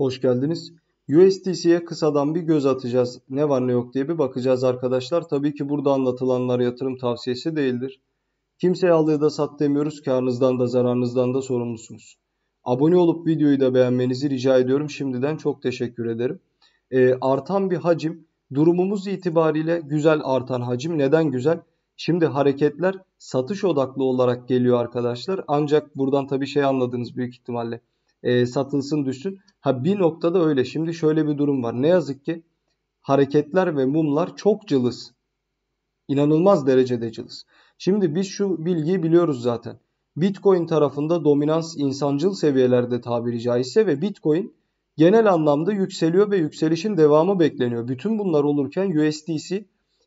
Hoş geldiniz. USDC'ye kısadan bir göz atacağız. Ne var ne yok diye bir bakacağız arkadaşlar. Tabii ki burada anlatılanlar yatırım tavsiyesi değildir. Kimseye aldığı da sat demiyoruz. Karnınızdan da zararınızdan da sorumlusunuz. Abone olup videoyu da beğenmenizi rica ediyorum. Şimdiden çok teşekkür ederim. E, artan bir hacim. Durumumuz itibariyle güzel artan hacim. Neden güzel? Şimdi hareketler satış odaklı olarak geliyor arkadaşlar. Ancak buradan tabii şey anladınız büyük ihtimalle e, satılsın düşsün. Ha bir noktada öyle. Şimdi şöyle bir durum var. Ne yazık ki hareketler ve mumlar çok cılız. İnanılmaz derecede cılız. Şimdi biz şu bilgiyi biliyoruz zaten. Bitcoin tarafında dominans insancıl seviyelerde tabiri caizse ve Bitcoin genel anlamda yükseliyor ve yükselişin devamı bekleniyor. Bütün bunlar olurken USDC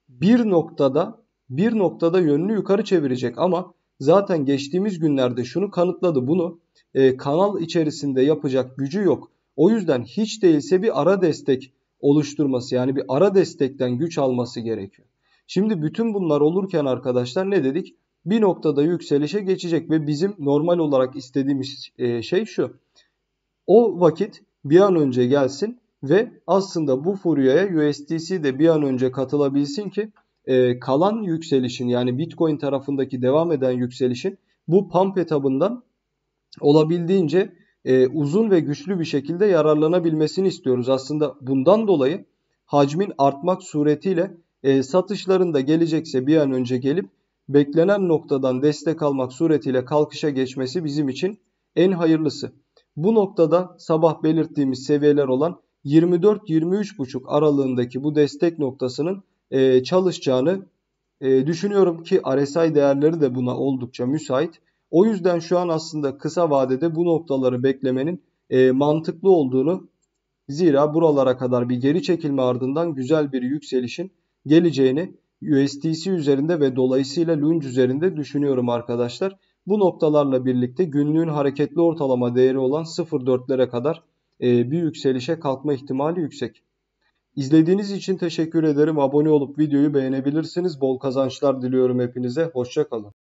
bir noktada bir noktada yönünü yukarı çevirecek ama zaten geçtiğimiz günlerde şunu kanıtladı bunu e, kanal içerisinde yapacak gücü yok. O yüzden hiç değilse bir ara destek oluşturması yani bir ara destekten güç alması gerekiyor. Şimdi bütün bunlar olurken arkadaşlar ne dedik? Bir noktada yükselişe geçecek ve bizim normal olarak istediğimiz e, şey şu. O vakit bir an önce gelsin ve aslında bu furyaya USDC de bir an önce katılabilsin ki e, kalan yükselişin yani Bitcoin tarafındaki devam eden yükselişin bu pump etabından olabildiğince e, uzun ve güçlü bir şekilde yararlanabilmesini istiyoruz. Aslında bundan dolayı hacmin artmak suretiyle e, satışların gelecekse bir an önce gelip beklenen noktadan destek almak suretiyle kalkışa geçmesi bizim için en hayırlısı. Bu noktada sabah belirttiğimiz seviyeler olan 24-23.5 aralığındaki bu destek noktasının e, çalışacağını e, düşünüyorum ki RSI değerleri de buna oldukça müsait. O yüzden şu an aslında kısa vadede bu noktaları beklemenin e, mantıklı olduğunu zira buralara kadar bir geri çekilme ardından güzel bir yükselişin geleceğini USDC üzerinde ve dolayısıyla Lunge üzerinde düşünüyorum arkadaşlar. Bu noktalarla birlikte günlüğün hareketli ortalama değeri olan 0.4'lere kadar e, bir yükselişe kalkma ihtimali yüksek. İzlediğiniz için teşekkür ederim. Abone olup videoyu beğenebilirsiniz. Bol kazançlar diliyorum hepinize. Hoşçakalın.